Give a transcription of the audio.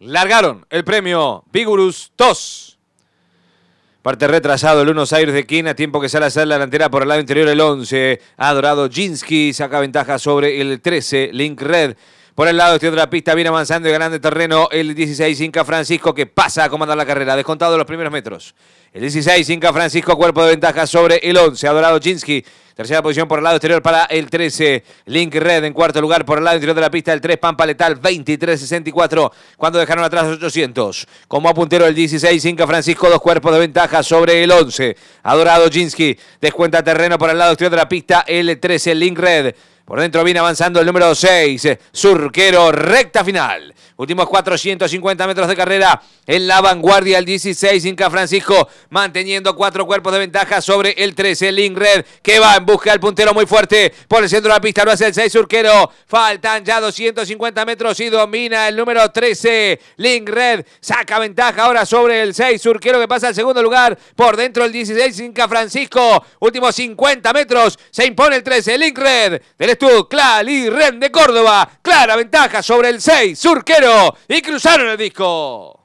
largaron el premio Vigurus 2. Parte retrasado el 1 Zaires de kina tiempo que sale a hacer la delantera por el lado interior el 11. Adorado Jinsky saca ventaja sobre el 13 Link Red. Por el lado exterior de la pista viene avanzando el grande terreno el 16 Inca Francisco que pasa a comandar la carrera. Descontado los primeros metros. El 16 Inca Francisco cuerpo de ventaja sobre el 11. Adorado Jinsky. Tercera posición por el lado exterior para el 13. Link Red en cuarto lugar por el lado interior de la pista. El 3 Pampa Letal 23-64. Cuando dejaron atrás 800. Como apuntero el 16 Inca Francisco. Dos cuerpos de ventaja sobre el 11. Adorado Jinsky. Descuenta terreno por el lado exterior de la pista. El 13 Link Red. Por dentro viene avanzando el número 6, eh, Surquero, recta final. Últimos 450 metros de carrera en la vanguardia, el 16, Inca Francisco, manteniendo cuatro cuerpos de ventaja sobre el 13, Link Red, que va en busca del puntero muy fuerte por el centro de la pista, lo hace el 6, Surquero. Faltan ya 250 metros y domina el número 13, Link Red. Saca ventaja ahora sobre el 6, Surquero, que pasa al segundo lugar. Por dentro el 16, Inca Francisco. Últimos 50 metros, se impone el 13, Link Red. Estuvo Clal y Ren de Córdoba. Clara ventaja sobre el 6, Surquero. Y cruzaron el disco.